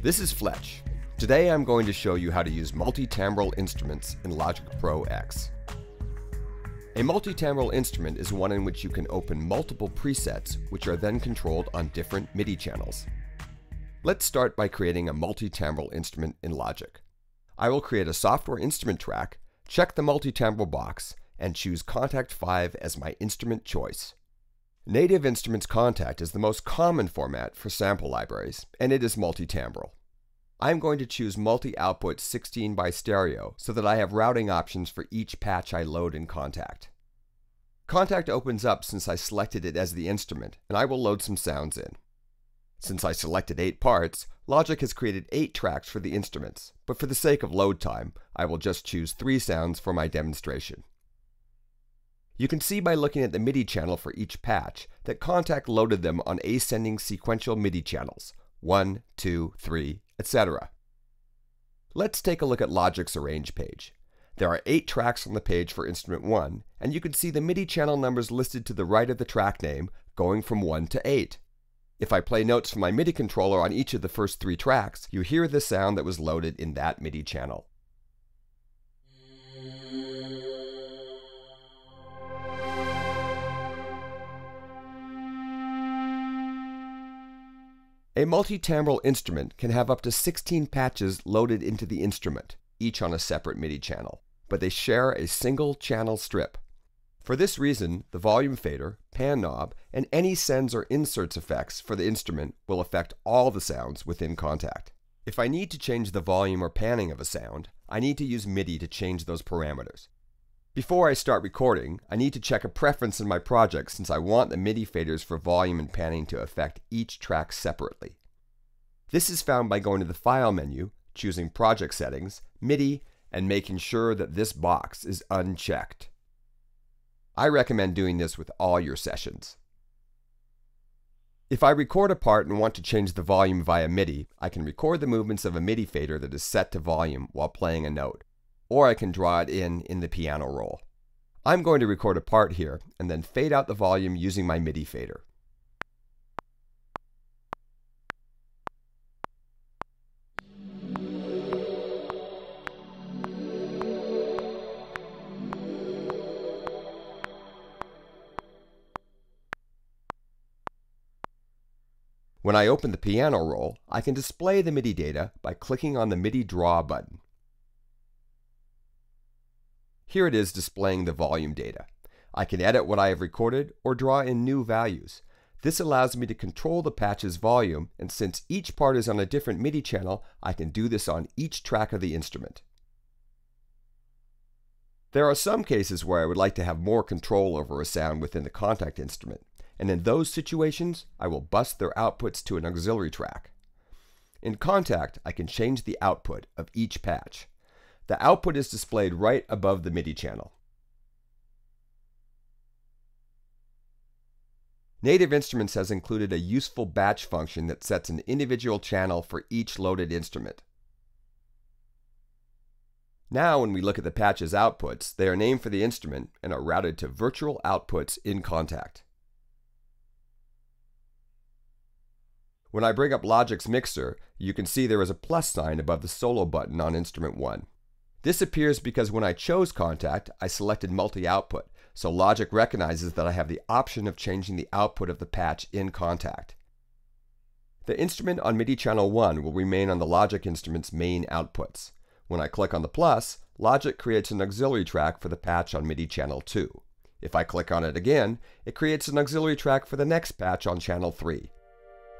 This is Fletch. Today I'm going to show you how to use multi-timbral instruments in Logic Pro X. A multi-timbral instrument is one in which you can open multiple presets which are then controlled on different MIDI channels. Let's start by creating a multi-timbral instrument in Logic. I will create a software instrument track, check the multi-timbral box, and choose Contact 5 as my instrument choice. Native Instruments Contact is the most common format for sample libraries, and it is multi-timbral. I'm going to choose multi-output 16 by stereo so that I have routing options for each patch I load in Contact. Contact opens up since I selected it as the instrument, and I will load some sounds in. Since I selected 8 parts, Logic has created 8 tracks for the instruments, but for the sake of load time, I will just choose 3 sounds for my demonstration. You can see by looking at the MIDI channel for each patch that Contact loaded them on ascending sequential MIDI channels, 1, 2, 3, etc. Let's take a look at Logic's Arrange page. There are eight tracks on the page for instrument 1, and you can see the MIDI channel numbers listed to the right of the track name, going from 1 to 8. If I play notes from my MIDI controller on each of the first three tracks, you hear the sound that was loaded in that MIDI channel. A multitimbral instrument can have up to 16 patches loaded into the instrument, each on a separate MIDI channel, but they share a single channel strip. For this reason, the volume fader, pan knob, and any sends or inserts effects for the instrument will affect all the sounds within contact. If I need to change the volume or panning of a sound, I need to use MIDI to change those parameters. Before I start recording, I need to check a preference in my project since I want the MIDI faders for volume and panning to affect each track separately. This is found by going to the File menu, choosing Project Settings, MIDI, and making sure that this box is unchecked. I recommend doing this with all your sessions. If I record a part and want to change the volume via MIDI, I can record the movements of a MIDI fader that is set to volume while playing a note or I can draw it in in the piano roll. I'm going to record a part here and then fade out the volume using my MIDI fader. When I open the piano roll, I can display the MIDI data by clicking on the MIDI Draw button. Here it is displaying the volume data. I can edit what I have recorded or draw in new values. This allows me to control the patch's volume, and since each part is on a different MIDI channel, I can do this on each track of the instrument. There are some cases where I would like to have more control over a sound within the contact instrument, and in those situations, I will bust their outputs to an auxiliary track. In contact, I can change the output of each patch. The output is displayed right above the MIDI channel. Native Instruments has included a useful batch function that sets an individual channel for each loaded instrument. Now when we look at the patch's outputs, they are named for the instrument and are routed to virtual outputs in contact. When I bring up Logic's mixer, you can see there is a plus sign above the solo button on instrument 1. This appears because when I chose contact, I selected multi-output, so Logic recognizes that I have the option of changing the output of the patch in contact. The instrument on MIDI channel 1 will remain on the Logic instrument's main outputs. When I click on the plus, Logic creates an auxiliary track for the patch on MIDI channel 2. If I click on it again, it creates an auxiliary track for the next patch on channel 3.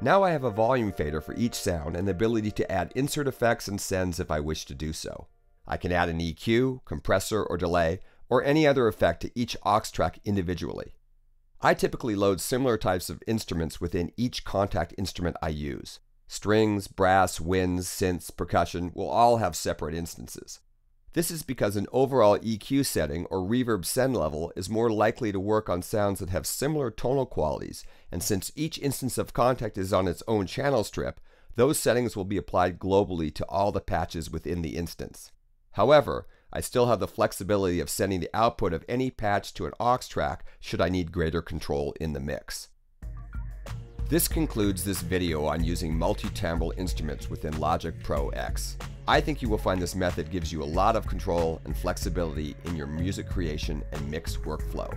Now I have a volume fader for each sound and the ability to add insert effects and sends if I wish to do so. I can add an EQ, compressor, or delay, or any other effect to each aux track individually. I typically load similar types of instruments within each contact instrument I use. Strings, brass, winds, synths, percussion will all have separate instances. This is because an overall EQ setting or reverb send level is more likely to work on sounds that have similar tonal qualities, and since each instance of contact is on its own channel strip, those settings will be applied globally to all the patches within the instance. However, I still have the flexibility of sending the output of any patch to an aux track should I need greater control in the mix. This concludes this video on using multi-timbral instruments within Logic Pro X. I think you will find this method gives you a lot of control and flexibility in your music creation and mix workflow.